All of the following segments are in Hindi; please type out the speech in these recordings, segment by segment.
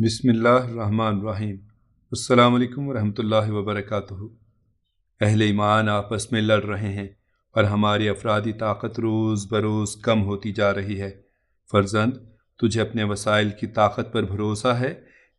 बसमीम् अल्लाम वरहमल वबरक अहल ईमान आपस में लड़ रहे हैं और हमारी अफराधी ताकत रोज़ बरोज़ कम होती जा रही है फ़र्जंद तुझे अपने वसाइल की ताकत पर भरोसा है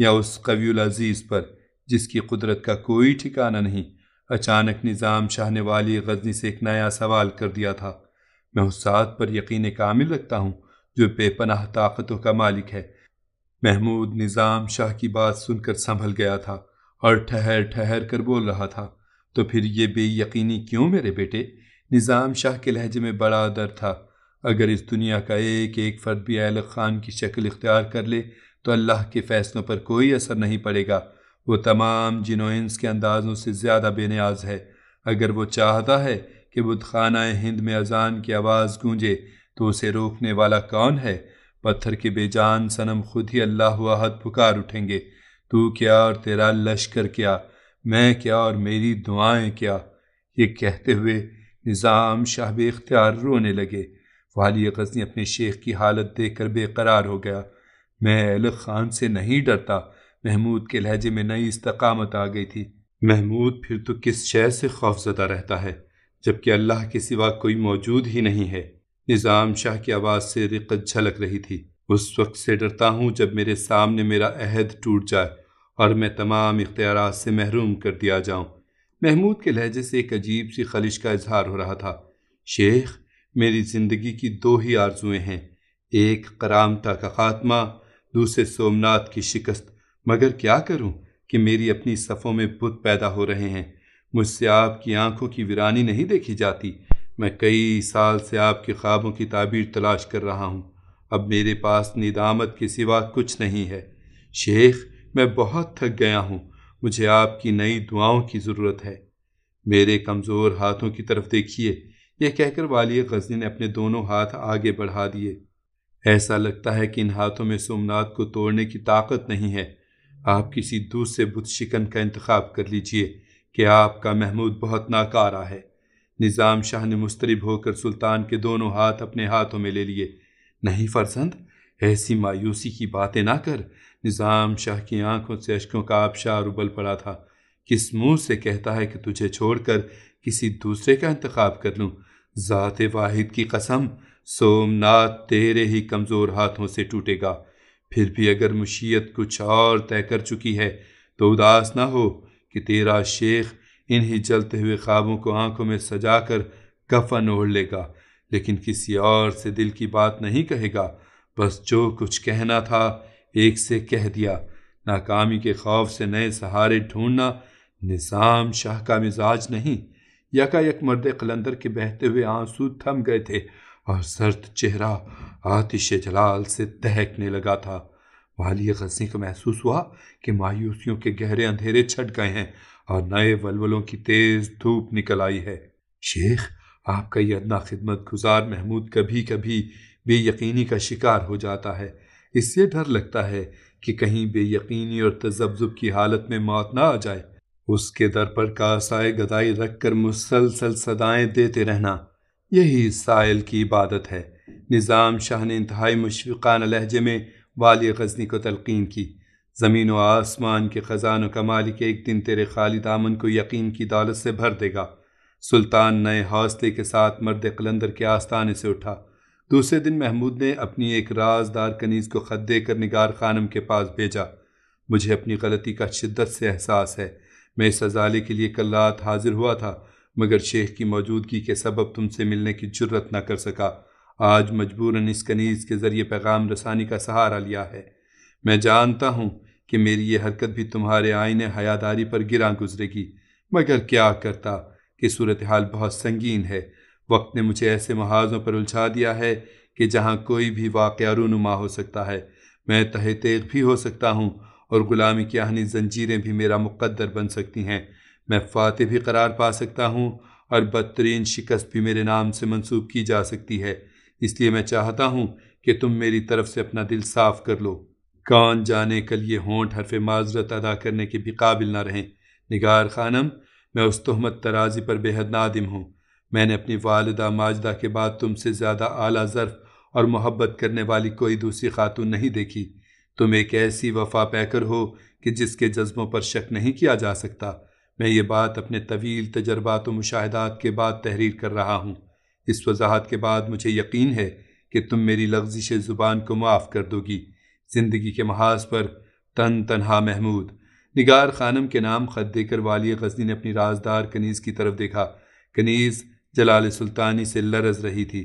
या उस कवील अज़ीज़ पर जिसकी कुदरत का कोई ठिकाना नहीं अचानक निज़ाम शाह ने वाली गजनी से एक नया सवाल कर दिया था मैं उस पर यकीन कामिल रखता हूँ जो बेपनाह ताकतों का मालिक है महमूद निज़ाम शाह की बात सुनकर संभल गया था और ठहर ठहर कर बोल रहा था तो फिर ये बेयकीनी क्यों मेरे बेटे निज़ाम शाह के लहजे में बड़ा दर था अगर इस दुनिया का एक एक फ़र्द भी अहल ख़ान की शक्ल इख्तियार कर ले तो अल्लाह के फ़ैसलों पर कोई असर नहीं पड़ेगा वो तमाम जिनोइंस के अंदाज़ों से ज़्यादा बेनियाज है अगर वो चाहता है कि बुध खाना हिंद में अजान की आवाज़ गूंजे तो उसे रोकने वाला कौन है पत्थर के बेजान सनम खुद ही अल्लाह हद पुकार उठेंगे तू क्या और तेरा लश्कर क्या मैं क्या और मेरी दुआएं क्या ये कहते हुए निज़ाम शाह बेख्तियार रोने लगे वाली गजनी अपने शेख की हालत देख कर बेकरार हो गया मैं अल खान से नहीं डरता महमूद के लहजे में नई इस्तकामत आ गई थी महमूद फिर तो किस शय से खौफजदा रहता है जबकि अल्लाह के सिवा कोई मौजूद ही नहीं है निज़ाम शाह की आवाज़ से रिकत झलक रही थी उस वक्त से डरता हूँ जब मेरे सामने मेरा अहद टूट जाए और मैं तमाम इख्तियार से महरूम कर दिया जाऊँ महमूद के लहजे से एक अजीब सी खलिश का इजहार हो रहा था शेख मेरी ज़िंदगी की दो ही आरजुएं हैं एक करामता का खात्मा दूसरे सोमनाथ की शिकस्त मगर क्या करूं कि मेरी अपनी सफ़ों में बुत पैदा हो रहे हैं मुझसे आपकी आंखों की वीरानी नहीं देखी जाती मैं कई साल से आपके ख्वाबों की ताबीर तलाश कर रहा हूँ अब मेरे पास निदामत के सिवा कुछ नहीं है शेख मैं बहुत थक गया हूँ मुझे आपकी नई दुआओं की ज़रूरत है मेरे कमज़ोर हाथों की तरफ देखिए यह कहकर वाली गजनी ने अपने दोनों हाथ आगे बढ़ा दिए ऐसा लगता है कि इन हाथों में सोमनाथ को तोड़ने की ताकत नहीं है आप किसी दूसरे बुद्ध शिकन का इंतखब कर लीजिए कि आपका महमूद बहुत नाकारा है निज़ाम शाह ने मुस्तरब होकर सुल्तान के दोनों हाथ अपने हाथों में ले लिए नहीं फरसंद ऐसी मायूसी की बातें ना कर निज़ाम शाह की आंखों से अशकों का आबशार उबल पड़ा था किस मुंह से कहता है कि तुझे छोड़कर किसी दूसरे का इंतखब कर लूँ ज़ात वाहिद की कसम सोमनाथ तेरे ही कमज़ोर हाथों से टूटेगा फिर भी अगर मुशीत कुछ और तय कर चुकी है तो उदास ना हो कि तेरा शेख इन्हीं चलते हुए ख्वाबों को आंखों में सजा कर कफन ओढ़ लेगा लेकिन किसी और से दिल की बात नहीं कहेगा बस जो कुछ कहना था एक से कह दिया नाकामी के खौफ से नए सहारे ढूंढना निज़ाम शाह का मिजाज नहीं यकायक मर्द कलंदर के बहते हुए आंसू थम गए थे और सर्द चेहरा आतिश जलाल से दहकने लगा था वाली गजनी को महसूस हुआ कि मायूसियों के गहरे अंधेरे छट गए हैं और नए वलवलों की तेज धूप निकल आई है शेख आपका यह अदना खिदमत गुजार महमूद कभी कभी बेयकीनी का शिकार हो जाता है इससे डर लगता है कि कहीं बेयकीनी और तजब्जुब की हालत में मौत ना आ जाए उसके दर पर कासाए गदाई रख कर मुसलसल सदाएं देते रहना यही साइल की इबादत है निज़ाम शाह ने इंतहाई मुशफ़ान लहजे में वाली गजनी को तलकिन की ज़मीन व आसमान के ख़जानों का मालिक एक दिन तेरे खालिद आमन को यकीन की दौलत से भर देगा सुल्तान नए हौसले के साथ मर्द कलंदर के आस्थाने से उठा दूसरे दिन महमूद ने अपनी एक राजदार कनीज़ को ख़त देकर निगार खानम के पास भेजा मुझे अपनी गलती का शिद्दत से एहसास है मैं इस अजाले के लिए कल रात हाजिर हुआ था मगर शेख की मौजूदगी के सबब तुमसे मिलने की जुर्रत न कर सका आज मजबूरन इस कनीज़ के ज़रिए पैगाम रसानी का सहारा लिया है मैं जानता हूँ कि मेरी ये हरकत भी तुम्हारे आईने हयादारी पर गिरा गुजरेगी मगर क्या करता कि सूरत हाल बहुत संगीन है वक्त ने मुझे ऐसे महाजों पर उलझा दिया है कि जहाँ कोई भी वाक़ रूनुमा हो सकता है मैं तह तेग भी हो सकता हूँ और ग़ुलामी की आहनी जंजीरें भी मेरा मुकद्दर बन सकती हैं मैं फ़ातह भी करार पा सकता हूँ और बदतरीन शिकस्त भी मेरे नाम से मंसूब की जा सकती है इसलिए मैं चाहता हूँ कि तुम मेरी तरफ से अपना दिल साफ कर लो कान जाने कल ये होंठ हरफ माजरत अदा करने के भी काबिल ना रहें निगार खानम मैं उस तहमत तराजी पर बेहद नादिम हूँ मैंने अपनी वालदा माजदा के बाद तुमसे ज़्यादा आला ज़र्फ़ और मोहब्बत करने वाली कोई दूसरी खातून नहीं देखी तुम एक ऐसी वफा पैकर हो कि जिसके जज्बों पर शक नहीं किया जा सकता मैं ये बात अपने तवील तजर्बात व मुशाहदात के बाद तहरीर कर रहा हूँ इस वजाहत के बाद मुझे यकीन है कि तुम मेरी लफ्जिश ज़ुबान को माफ़ कर दोगी ज़िंदगी के महाज पर तन तनहा महमूद निगार खानम के नाम खत देकर वाली गजनी ने अपनी राजदार कनीज़ की तरफ देखा कनीज़ जलाल सुल्तानी से लरज रही थी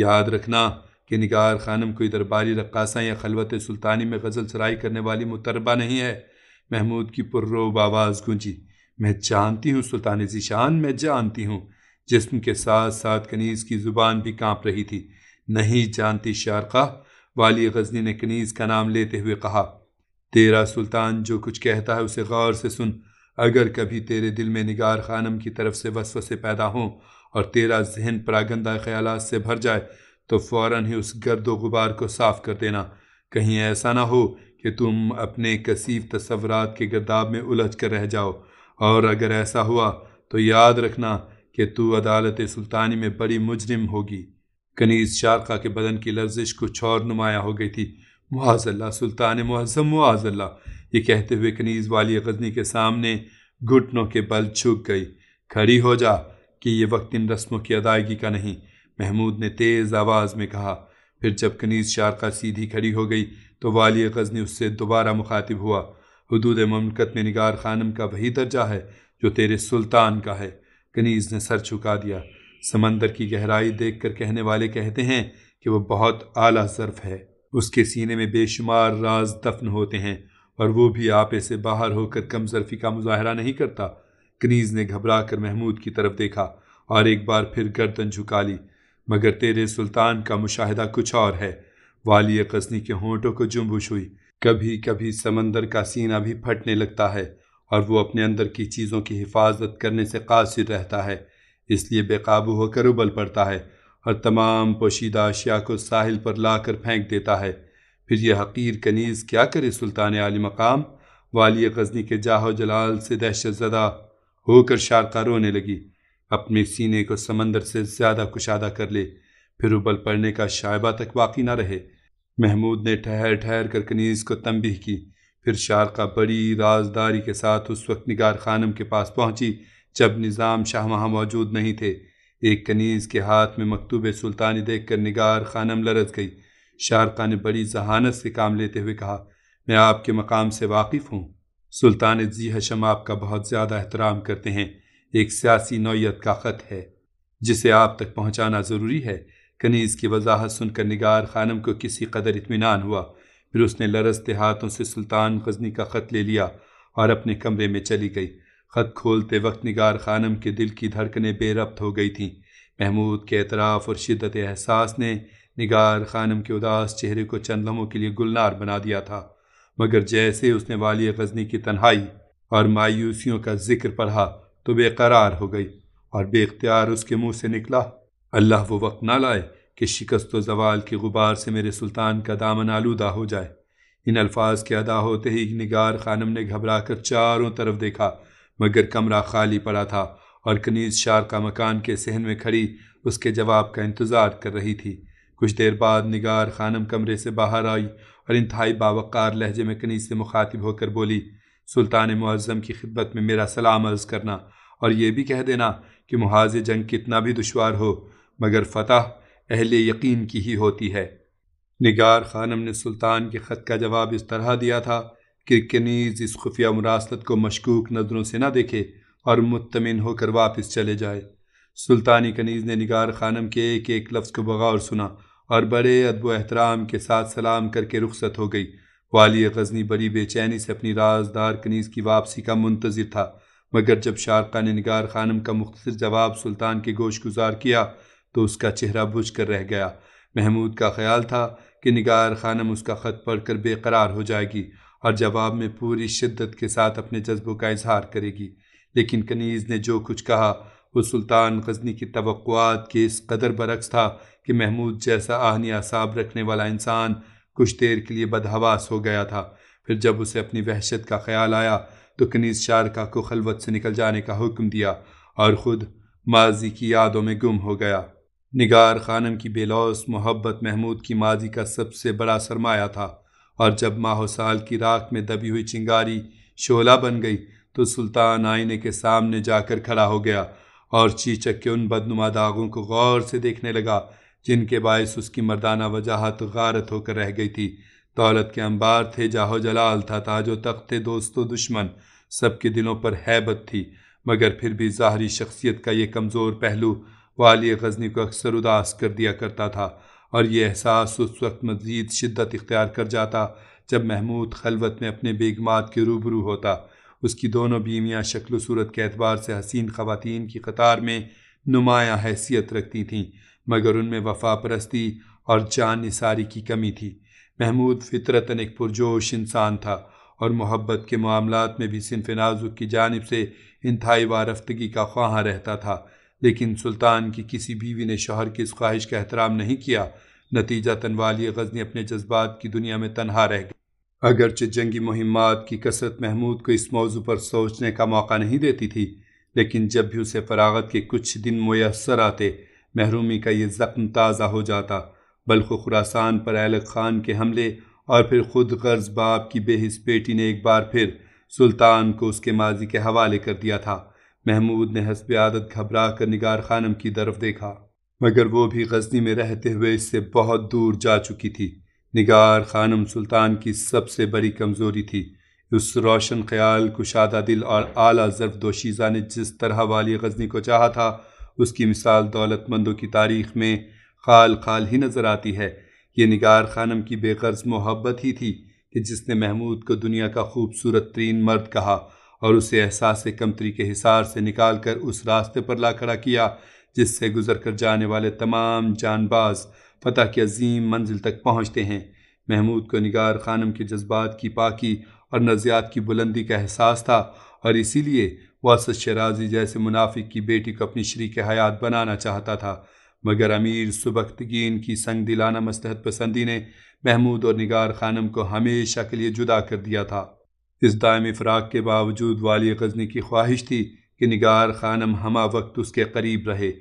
याद रखना कि निगार खानम कोई दरबारी रक्सा या खलवत सुल्तानी में गज़ल सराई करने वाली मुतरबा नहीं है महमूद की पुर्रोब आवाज़ गूंजी मैं जानती हूँ सुल्तान जीशान मैं जानती हूँ जिसम के साथ साथ कनीज़ की ज़ुबान भी कांप रही थी नहीं जानती शारका वाली गजनी ने कनीज़ का नाम लेते हुए कहा तेरा सुल्तान जो कुछ कहता है उसे गौर से सुन अगर कभी तेरे दिल में निगार खानम की तरफ से वसवसे पैदा हों और तेरा जहन परागंदा ख्याल से भर जाए तो फ़ौर ही उस गर्द गुबार को साफ़ कर देना कहीं ऐसा ना हो कि तुम अपने कसीफ तस्वरत के गर्दाब में उलझ कर रह जाओ और अगर ऐसा हुआ तो याद रखना कि तू अदालत सुल्तानी में बड़ी मुजरिम होगी कनीज शारखा के बदन की लर्जिश कुछ और नुमाया हो गई थी मुआजल्ला सुल्तान मुहजम मुआजल्ला ये कहते हुए कनीज वाली गजनी के सामने घुटनों के बल छूक गई खड़ी हो जा कि ये वक्त इन रस्मों की अदायगी का नहीं महमूद ने तेज़ आवाज़ में कहा फिर जब कनीज शारखा सीधी खड़ी हो गई तो वाली गजनी उससे दोबारा मुखातिब हुआ हदूद ममलकत में निगार खानम का वही दर्जा है जो तेरे सुल्तान का है कनीज ने सर झुका दिया समंदर की गहराई देखकर कहने वाले कहते हैं कि वो बहुत आला ज़र्फ है उसके सीने में बेशुमार राज दफन होते हैं और वो भी आपे से बाहर होकर कम जरफी का मुजाहरा नहीं करता कनीज ने घबरा कर महमूद की तरफ देखा और एक बार फिर गर्दन झुका ली मगर तेरे सुल्तान का मुशाहिदा कुछ और है वाली कसनी के होंठों को जुम्बुश हुई कभी कभी समंदर का सीना भी फटने लगता है और वो अपने अंदर की चीज़ों की हिफाजत करने से कासिर रहता है इसलिए बेकाबू होकर उबल पड़ता है और तमाम पोशीदा अशिया को साहिल पर ला कर फेंक देता है फिर यह हकीर कनीज़ क्या करे सुल्तान आल मकाम वाली गजनी के जाहो जलाल से दहशत ज़दा होकर शारका रोने लगी अपने सीने को समंदर से ज़्यादा कुशादा कर ले फिर उबल पड़ने का शायबा तक बाकी ना रहे महमूद ने ठहर ठहर कर कनीज़ को तंबीह की फिर शारका बड़ी राजदारी के साथ उस वक्त निगार खानम के पास पहुंची जब निज़ाम शाह वहाँ मौजूद नहीं थे एक कनीज़ के हाथ में मकतूब सुल्तानी देख कर निगार खानम लरस गई शारका ने बड़ी जहानत से काम लेते हुए कहा मैं आपके मकाम से वाकिफ़ हूँ सुल्तान जी हशम आपका बहुत ज़्यादा एहतराम करते हैं एक सियासी नौीयत का ख़त है जिसे आप तक पहुँचाना ज़रूरी है कनीज़ की वजाहत सुनकर निगार खानम को किसी कदर इतमान हुआ फिर उसने लरसते हाथों से सुल्तान गजनी का ख़त ले लिया और अपने कमरे में चली गई ख़त खोलते वक्त निगार खानम के दिल की धड़कने बेरब्त हो गई थीं महमूद के एतराफ़ और शिद्दत एहसास ने निगार खानम के उदास चेहरे को चंद लम्हों के लिए गुलनार बना दिया था मगर जैसे उसने वाली गजनी की तन्हाई और मायूसियों का जिक्र पढ़ा तो बेकरार हो गई और बेख्तियार उसके मुंह से निकला अल्लाह वो वक्त ना लाए कि शिकस्त व जवाल के गुबार से मेरे सुल्तान का दामन आलूदा हो जाए इन अल्फाज के अदा होते ही निगार खानम ने घबरा कर चारों तरफ देखा मगर कमरा खाली पड़ा था और कनीज शार का मकान के सहन में खड़ी उसके जवाब का इंतज़ार कर रही थी कुछ देर बाद निगार खानम कमरे से बाहर आई और इंतहाई बावक़ार लहजे में कनीज से मुखातिब होकर बोली सुल्तान मुआज़म की खिदमत में मेरा सलाम अर्ज़ करना और ये भी कह देना कि महाज जंग कितना भी दुशवार हो मगर फतह अहले यकीन की ही होती है निगार खानम ने सुल्तान के ख़त का जवाब इस तरह दिया था कि कनीज़ इस खुफिया मरासत को मशकूक नज़रों से ना देखे और मुतमिन होकर वापस चले जाए सुल्तानी कनीज़ ने निगार खानम के एक एक लफ्ज़ को बगौर सुना और बड़े अदब एहतराम के साथ सलाम करके रुख्सत हो गई वाली गजनी बड़ी बेचैनी से अपनी राजदार कनीज़ की वापसी का मुंतज़र था मगर जब शारका ने निगार खानम का मुख्तर जवाब सुल्तान के गोश गुजार किया तो उसका चेहरा बुझ कर रह गया महमूद का ख्याल था कि निगार खानम उसका ख़त पढ़कर बेकरार हो जाएगी और जवाब में पूरी शिद्दत के साथ अपने जज्बों का इजहार करेगी लेकिन कनीज़ ने जो कुछ कहा वो सुल्तान गजनी की तवक़ात के इस कदर बरक्स था कि महमूद जैसा आहनी असाब रखने वाला इंसान कुछ देर के लिए बदहवास हो गया था फिर जब उसे अपनी वहशत का ख्याल आया तो कनीज़ शारका को खलवत से निकल जाने का हुक्म दिया और ख़ुद माजी की यादों में गुम हो गया निगार खानम की बेलौस मोहब्बत महमूद की माजी का सबसे बड़ा सरमाया था और जब माहौसाल की राख में दबी हुई चिंगारी शोला बन गई तो सुल्तान आईने के सामने जाकर खड़ा हो गया और चीचक के उन बदनुमा दागों को गौर से देखने लगा जिनके बायस उसकी मर्दाना वजाहत गारत होकर रह गई थी दौलत के अंबार थे जाहो जलाल था ताजो तख्त थे दोस्तों दुश्मन सबके दिलों पर हैबत थी मगर फिर भी ज़ाहरी शख्सियत का ये कमज़ोर पहलू वाली गजनी को अक्सर उदास कर दिया करता था और यह एहसास उस वक्त मजीद शिद्दत इख्तियार कर जाता जब महमूद खलवत में अपने बेगमात के रूबरू होता उसकी दोनों बीवियाँ शक्ल सूरत के एतबार से हसीन खवातीन की कतार में नुमाया हैसियत रखती थीं मगर उनमें वफा परस्ती और जान निसारी की कमी थी महमूद फितरतन एक पुरजोश इंसान था और मोहब्बत के मामलों में भी सिनफ नाजुक की जानब से इंतहाई वारफ्तगी का ख्वाह रहता था लेकिन सुल्तान की किसी बीवी ने शोहर की इस ख्वाहिश का एहतराम नहीं किया नतीजा तनवाली गजनी अपने जज्बात की दुनिया में तनहा रह गई अगरचे जंगी मुहिमात की कसरत महमूद को इस मौजू पर सोचने का मौका नहीं देती थी लेकिन जब भी उसे फरागत के कुछ दिन मैसर आते महरूमी का ये ज़ख्म ताज़ा हो जाता बल्कि खुरासान पर अहल खान के हमले और फिर खुद गर्ज बाप की बेहिस बेटी ने एक बार फिर सुल्तान को उसके माजी के हवाले कर दिया था महमूद ने हसब आदत घबरा कर निगार खानम की तरफ देखा मगर वो भी गजनी में रहते हुए इससे बहुत दूर जा चुकी थी निगार खानम सुल्तान की सबसे बड़ी कमज़ोरी थी उस रोशन ख्याल कुशादा दिल और आला दोशीज़ा ने जिस तरह वाली गजनी को चाहा था उसकी मिसाल दौलतमंदों की तारीख में खाल खाल ही नज़र आती है ये निगार खानम की बेगर्ज मोहब्बत ही थी कि जिसने महमूद को दुनिया का खूबसूरत तरीन मर्द कहा और उसे एहसास कमतरी के हिसार से निकाल कर उस रास्ते पर ला खड़ा किया जिससे गुजर कर जाने वाले तमाम जानबाज फतह की अजीम मंजिल तक पहुँचते हैं महमूद को निगार खानम के जज्बात की पाकि और नज़ियात की बुलंदी का एहसास था और इसीलिए असद शराजी जैसे मुनाफिक की बेटी को अपनी शरीक हयात बनाना चाहता था मगर अमीर सुबकतगीन की संग दिलाना मसलहत पसंदी ने महमूद और निगार खानम को हमेशा के लिए जुदा कर दिया था इस दायम फ़राक के बावजूद वाली गजनी की ख्वाहिश थी कि निगार खानम हमा वक्त उसके करीब रहे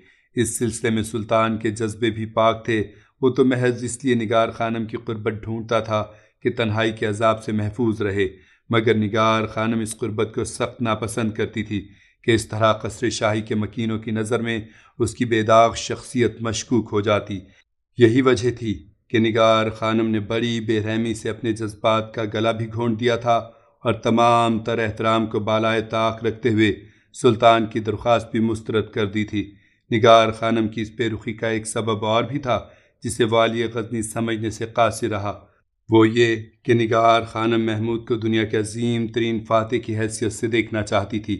इस सिलसिले में सुल्तान के जज्बे भी पाक थे वो तो महज इसलिए निगार खानम की गुर्बत ढूंढता था कि तन्हाई के अजाब से महफूज रहे मगर निगार खानम इस गुर्बत को सख्त नापसंद करती थी कि इस तरह कसर शाही के मकीनों की नज़र में उसकी बेदाग शख्सियत मशकूक हो जाती यही वजह थी कि निगार खानम ने बड़ी बेरहमी से अपने जज्बात का गला भी घोंट दिया था और तमाम तरह एहतराम को बालाए ताक रखते हुए सुल्तान की दरख्वास्त भी मुस्तरद कर दी थी निगार खानम की इस बेरुखी का एक सबब और भी था जिसे वाली गजनी समझने से कासिर रहा वो ये कि निगार खानम महमूद को दुनिया के अजीम तरीन फातह की हैसियत से देखना चाहती थी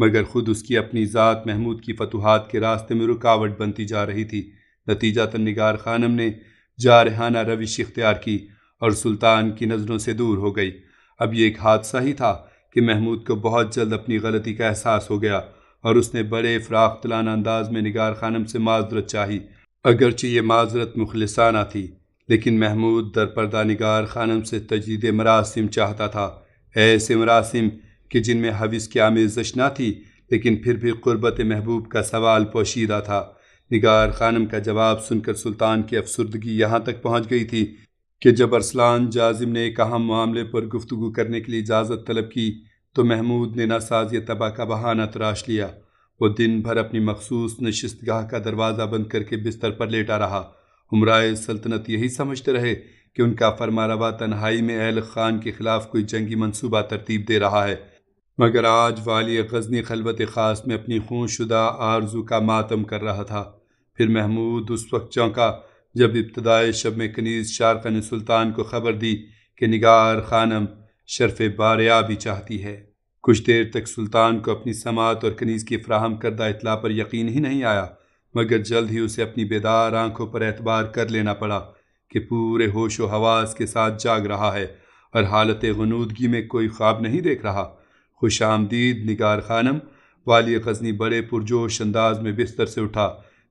मगर ख़ुद उसकी अपनी ज़ात महमूद की फतूहत के रास्ते में रुकावट बनती जा रही थी नतीजा निगार खानम ने जारहाना रविश इख्तियार की और सुल्तान की नज़रों से दूर हो गई अब ये एक हादसा ही था कि महमूद को बहुत जल्द अपनी गलती का एहसास हो गया और उसने बड़े तलाना अंदाज में निगार खानम से माजरत चाही अगरचे ये माजरत मुखलसाना थी लेकिन महमूद दरपर्दा निगार खानम से तजीद मरासिम चाहता था ऐसे मरासिम कि जिनमें हविस की आमेजश ना थी लेकिन फिर भी गुरबत महबूब का सवाल पोशीदा था निगार खानम का जवाब सुनकर सुल्तान की अफसरदगी यहाँ तक पहुँच गई थी कि जब अरसलान जाजिम ने एक अहम मामले पर गुफ्तु करने के लिए इजाज़त तलब की तो महमूद ने नासाज या तबाह का बहाना तराश लिया वो दिन भर अपनी मखसूस नशस्त गाह का दरवाज़ा बंद करके बिस्तर पर लेटा रहा उमराए सल्तनत यही समझते रहे कि उनका फरमारवा तनहाई में अहल खान के खिलाफ कोई जंगी मनसूबा तरतीब दे रहा है मगर आज वाली गजनी खलबत ख़ास में अपनी खूनशुदा आरजू का मातम कर रहा था फिर महमूद उस वक्त चौंका जब इब्तदाई शब में कनीज शारका ने सुल्तान को खबर दी कि निगार खानम शरफ बारिया भी चाहती है कुछ देर तक सुल्तान को अपनी समात और कनीज़ की फ्राहम करदा इतला पर यकीन ही नहीं आया मगर जल्द ही उसे अपनी बेदार आंखों पर एतबार कर लेना पड़ा कि पूरे होश व हवास के साथ जाग रहा है और हालत गनूदगी में कोई ख्वाब नहीं देख रहा खुश आमदीद निगार खानम वाली गजनी बड़े पुरजोश अंदाज में बिस्तर से उठा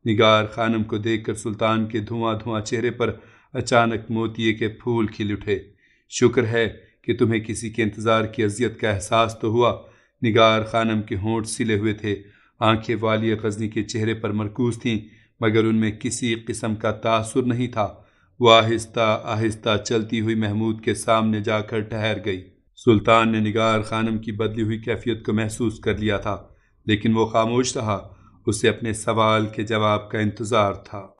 निगार खानम को देखकर सुल्तान के धुआं धुआं चेहरे पर अचानक मोती के फूल खिल उठे शुक्र है कि तुम्हें किसी के इंतज़ार की अजियत का एहसास तो हुआ निगार खानम के होंठ सिले हुए थे आंखें वालिया गजनी के चेहरे पर मरकूज थीं मगर उनमें किसी किस्म का तासुर नहीं था वह आहिस्ता आहिस्ता चलती हुई महमूद के सामने जाकर ठहर गई सुल्तान ने निगार खानम की बदली हुई कैफियत को महसूस कर लिया था लेकिन वो खामोश रहा उसे अपने सवाल के जवाब का इंतज़ार था